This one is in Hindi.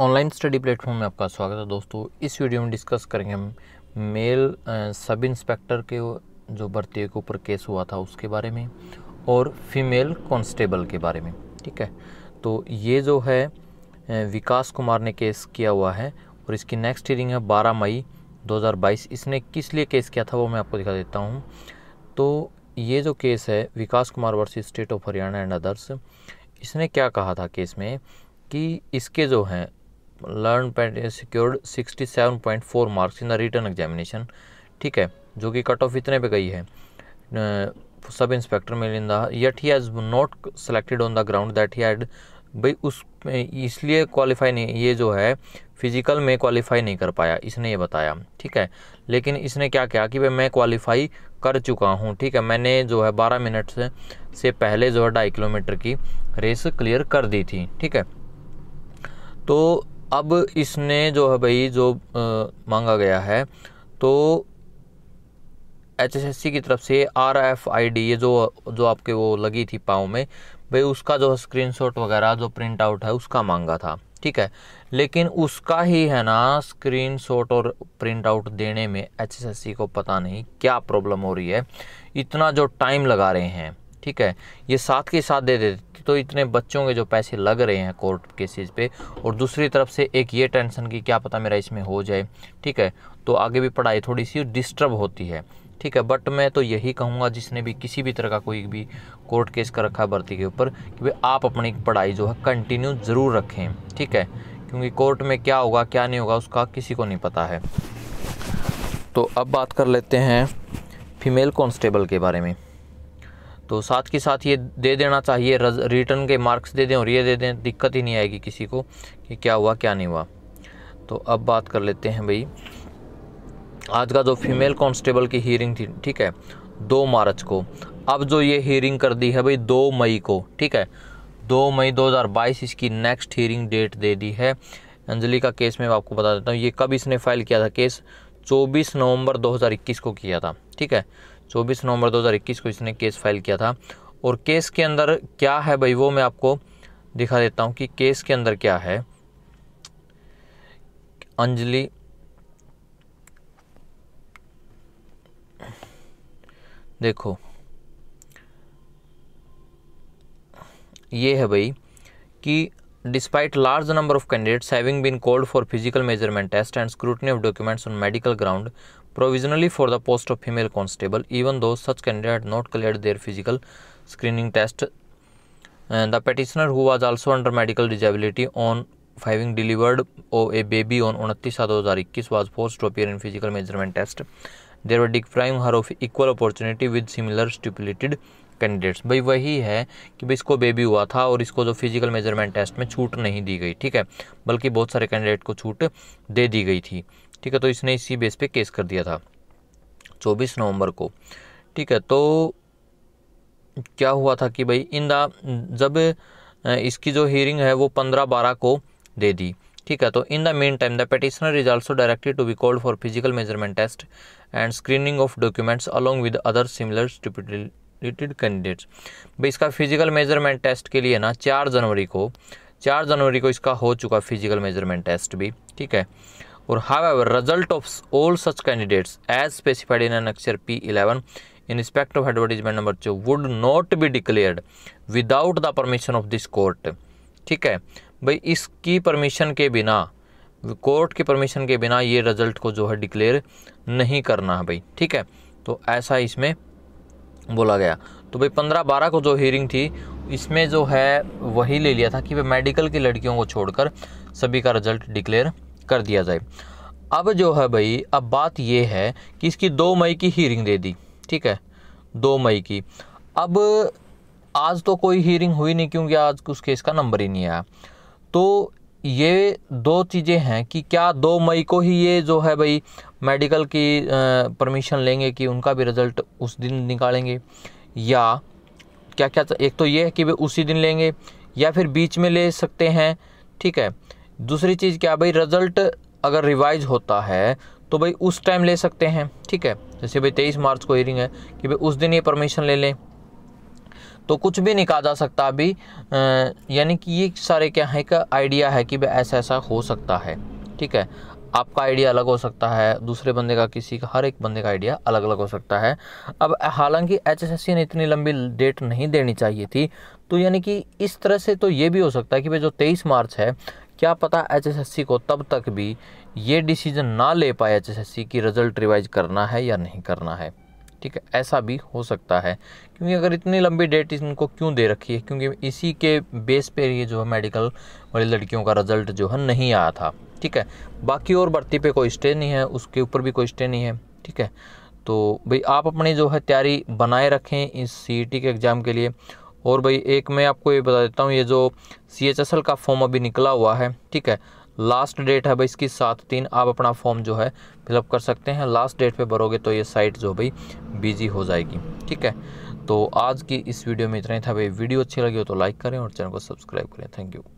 ऑनलाइन स्टडी प्लेटफॉर्म में आपका स्वागत है दोस्तों इस वीडियो में डिस्कस करेंगे हम मेल सब इंस्पेक्टर के जो भर्ती के ऊपर केस हुआ था उसके बारे में और फीमेल कांस्टेबल के बारे में ठीक है तो ये जो है विकास कुमार ने केस किया हुआ है और इसकी नेक्स्ट हियरिंग है 12 मई 2022 इसने किस लिए केस किया था वो मैं आपको दिखा देता हूँ तो ये जो केस है Vikas Kumar versus state of Haryana and others इसने क्या कहा था केस में कि इसके जो हैं लर्न पेंट secured 67.4 marks in the written examination ठीक है जो कि कट ऑफ इतने पे गई है sub inspector in that he has not selected on the ground that he had भाई उस इसलिए क्वालिफाई नहीं ये जो है फिजिकल में क्वालिफाई नहीं कर पाया इसने ये बताया ठीक है लेकिन इसने क्या किया कि भाई मैं क्वालिफाई कर चुका हूँ ठीक है मैंने जो है बारह मिनट से से पहले जो है ढाई किलोमीटर की रेस क्लियर कर दी थी ठीक है तो अब इसने जो है भाई जो आ, मांगा गया है तो एच एस एस सी की तरफ से आर एफ आई डी ये जो जो आपके वो लगी थी पाँव में भाई उसका जो स्क्रीनशॉट वगैरह जो प्रिंट आउट है उसका मांगा था ठीक है लेकिन उसका ही है ना स्क्रीनशॉट और प्रिंट आउट देने में एच एस एस सी को पता नहीं क्या प्रॉब्लम हो रही है इतना जो टाइम लगा रहे हैं ठीक है ये साथ के साथ दे देते तो इतने बच्चों के जो पैसे लग रहे हैं कोर्ट केसेस पे और दूसरी तरफ से एक ये टेंशन कि क्या पता मेरा इसमें हो जाए ठीक है तो आगे भी पढ़ाई थोड़ी सी डिस्टर्ब होती है ठीक है बट मैं तो यही कहूँगा जिसने भी किसी भी तरह का कोई भी कोर्ट केस कर रखा है भर्ती के ऊपर कि भाई आप अपनी पढ़ाई जो है कंटिन्यू ज़रूर रखें ठीक है क्योंकि कोर्ट में क्या होगा क्या नहीं होगा उसका किसी को नहीं पता है तो अब बात कर लेते हैं फीमेल कॉन्स्टेबल के बारे में तो साथ के साथ ये दे देना चाहिए रिटर्न के मार्क्स दे दें और ये दे दें दिक्कत ही नहीं आएगी किसी को कि क्या हुआ क्या नहीं हुआ तो अब बात कर लेते हैं भाई आज का जो फीमेल कांस्टेबल की हियरिंग थी ठीक है दो मार्च को अब जो ये हियरिंग कर दी है भाई दो मई को ठीक है दो मई 2022 इसकी नेक्स्ट हियरिंग डेट दे दी है अंजलि का केस मैं आपको बता देता हूँ ये कब इसने फाइल किया था केस 24 नवंबर 2021 को किया था ठीक है 24 नवंबर 2021 को इसने केस फाइल किया था और केस के अंदर क्या है भाई वो मैं आपको दिखा देता हूँ कि केस के अंदर क्या है अंजलि देखो ये है भाई कि Despite large number of candidates having been called for physical measurement test and scrutiny of documents on medical ground provisionally for the post of female constable, even though such candidate had not cleared their physical screening test, and the petitioner who was also under medical disability on having delivered a baby on 29 was forced to appear in physical measurement test. They were depriving her of equal opportunity with similar stipulated candidates भाई वही है कि भाई इसको बेबी हुआ था और इसको जो फिजिकल मेजरमेंट टेस्ट में छूट नहीं दी गई ठीक है बल्कि बहुत सारे कैंडिडेट को छूट दे दी गई थी ठीक है तो इसने इसी बेस पे केस कर दिया था 24 नवंबर को ठीक है तो क्या हुआ था कि भाई इन द जब इसकी जो हियरिंग है वो पंद्रह बारह को दे दी ठीक है तो in the meantime the petitioner is also directed to be called for physical measurement test and screening of documents along with other similar related candidates भाई इसका फिजिकल मेजरमेंट टेस्ट के लिए ना चार जनवरी को चार जनवरी को इसका हो चुका फिजिकल मेजरमेंट टेस्ट भी ठीक है और ever result of all such candidates as specified in an annexure P eleven in respect of advertisement number two would not be declared without the permission of this court ठीक है भाई इसकी परमिशन के बिना कोर्ट की परमिशन के बिना ये रिजल्ट को जो है डिक्लेयर नहीं करना है भाई ठीक है तो ऐसा इसमें बोला गया तो भाई पंद्रह बारह को जो हियरिंग थी इसमें जो है वही ले लिया था कि भाई मेडिकल की लड़कियों को छोड़कर सभी का रिजल्ट डिक्लेयर कर दिया जाए अब जो है भाई अब बात ये है कि इसकी दो मई की हियरिंग दे दी ठीक है दो मई की अब आज तो कोई हियरिंग हुई नहीं क्योंकि आज उस केस का नंबर ही नहीं आया तो ये दो चीज़ें हैं कि क्या दो मई को ही ये जो है भाई मेडिकल की परमिशन लेंगे कि उनका भी रिज़ल्ट उस दिन निकालेंगे या क्या क्या एक तो ये है कि वे उसी दिन लेंगे या फिर बीच में ले सकते हैं ठीक है दूसरी चीज़ क्या भाई रिज़ल्ट अगर रिवाइज होता है तो भाई उस टाइम ले सकते हैं ठीक है जैसे भाई तेईस मार्च को हियरिंग है कि भाई उस दिन ये परमिशन ले लें तो कुछ भी कहा जा सकता अभी यानी कि ये सारे क्या है का आइडिया है कि भाई ऐसा ऐसा हो सकता है ठीक है आपका आइडिया अलग हो सकता है दूसरे बंदे का किसी का हर एक बंदे का आइडिया अलग अलग हो सकता है अब हालांकि एच ने इतनी लंबी डेट नहीं देनी चाहिए थी तो यानी कि इस तरह से तो ये भी हो सकता है कि भाई जो तेईस मार्च है क्या पता एच को तब तक भी ये डिसीजन ना ले पाए एच की रिज़ल्ट रिवाइज करना है या नहीं करना है ठीक है ऐसा भी हो सकता है क्योंकि अगर इतनी लंबी डेट इनको क्यों दे रखी है क्योंकि इसी के बेस पर ये जो है मेडिकल वाली लड़कियों का रिज़ल्ट जो है नहीं आया था ठीक है बाकी और भर्ती पे कोई स्टे नहीं है उसके ऊपर भी कोई स्टे नहीं है ठीक है तो भाई आप अपनी जो है तैयारी बनाए रखें इस सी e के एग्ज़ाम के लिए और भाई एक मैं आपको ये बता देता हूँ ये जो सी का फॉर्म अभी निकला हुआ है ठीक है लास्ट डेट है भाई इसकी सात तीन आप अपना फॉर्म जो है फिलअप कर सकते हैं लास्ट डेट पे भरोगे तो ये साइट जो भाई बिजी हो जाएगी ठीक है तो आज की इस वीडियो में इतना ही था भाई वीडियो अच्छी लगी हो तो लाइक करें और चैनल को सब्सक्राइब करें थैंक यू